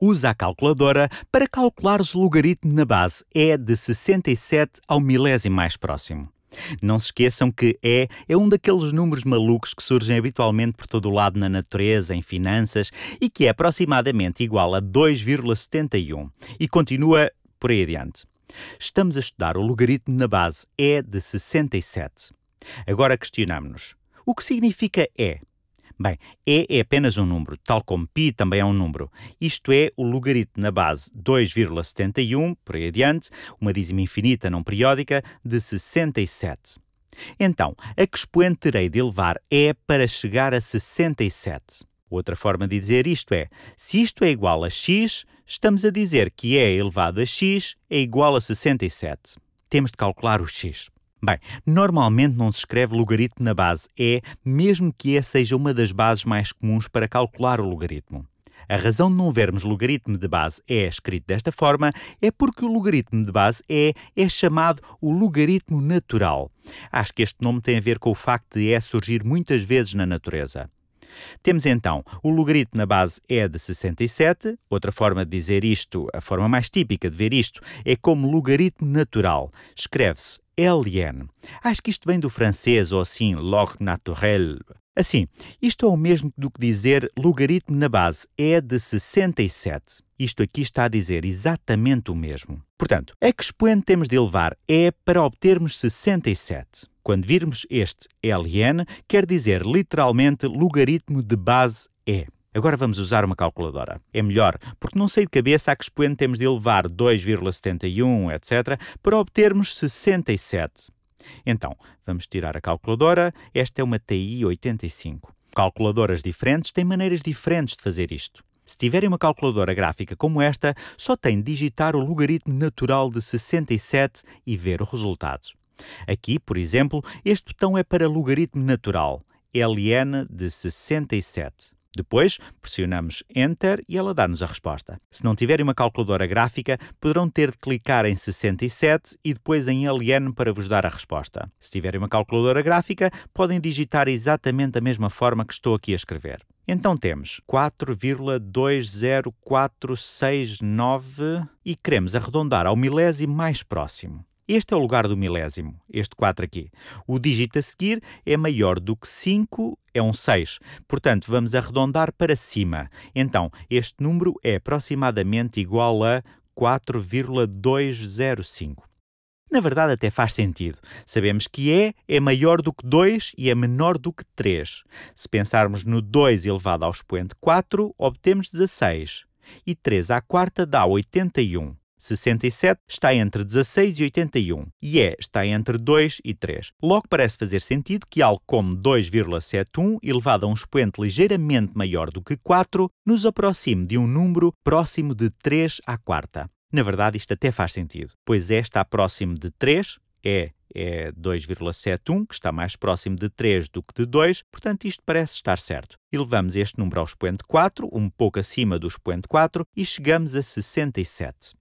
Usa a calculadora para calcular o logaritmo na base é e de 67 ao milésimo mais próximo. Não se esqueçam que E é um daqueles números malucos que surgem habitualmente por todo o lado na natureza, em finanças, e que é aproximadamente igual a 2,71 e continua por aí adiante. Estamos a estudar o logaritmo na base E é de 67. Agora questionamos-nos: o que significa E? Bem, E é apenas um número, tal como π também é um número. Isto é o logaritmo na base 2,71, por aí adiante, uma dízima infinita não periódica, de 67. Então, a que expoente terei de elevar E para chegar a 67? Outra forma de dizer isto é: se isto é igual a x, estamos a dizer que E elevado a x é igual a 67. Temos de calcular o x. Bem, normalmente não se escreve logaritmo na base E, mesmo que E seja uma das bases mais comuns para calcular o logaritmo. A razão de não vermos logaritmo de base E escrito desta forma é porque o logaritmo de base E é chamado o logaritmo natural. Acho que este nome tem a ver com o facto de E surgir muitas vezes na natureza. Temos então o logaritmo na base é de 67. Outra forma de dizer isto, a forma mais típica de ver isto, é como logaritmo natural. Escreve-se LN. Acho que isto vem do francês ou assim, log naturel. Assim, isto é o mesmo do que dizer logaritmo na base é de 67. Isto aqui está a dizer exatamente o mesmo. Portanto, a que expoente temos de elevar é para obtermos 67. Quando virmos este LN, quer dizer literalmente logaritmo de base E. Agora vamos usar uma calculadora. É melhor, porque não sei de cabeça a que expoente temos de elevar 2,71, etc., para obtermos 67. Então, vamos tirar a calculadora. Esta é uma TI 85. Calculadoras diferentes têm maneiras diferentes de fazer isto. Se tiverem uma calculadora gráfica como esta, só tem de digitar o logaritmo natural de 67 e ver o resultado. Aqui, por exemplo, este botão é para logaritmo natural, ln de 67. Depois, pressionamos Enter e ela dá-nos a resposta. Se não tiverem uma calculadora gráfica, poderão ter de clicar em 67 e depois em LN para vos dar a resposta. Se tiverem uma calculadora gráfica, podem digitar exatamente da mesma forma que estou aqui a escrever. Então temos 4,20469 e queremos arredondar ao milésimo mais próximo. Este é o lugar do milésimo, este 4 aqui. O dígito a seguir é maior do que 5, é um 6. Portanto, vamos arredondar para cima. Então, este número é aproximadamente igual a 4,205. Na verdade, até faz sentido. Sabemos que E é maior do que 2 e é menor do que 3. Se pensarmos no 2 elevado ao expoente 4, obtemos 16. E 3 à quarta dá 81. 67 está entre 16 e 81 e E é, está entre 2 e 3. Logo parece fazer sentido que algo como 2,71 elevado a um expoente ligeiramente maior do que 4 nos aproxime de um número próximo de 3 à quarta. Na verdade, isto até faz sentido, pois E está próximo de 3, E é 2,71, é que está mais próximo de 3 do que de 2, portanto isto parece estar certo. Elevamos este número ao expoente 4, um pouco acima do expoente 4, e chegamos a 67.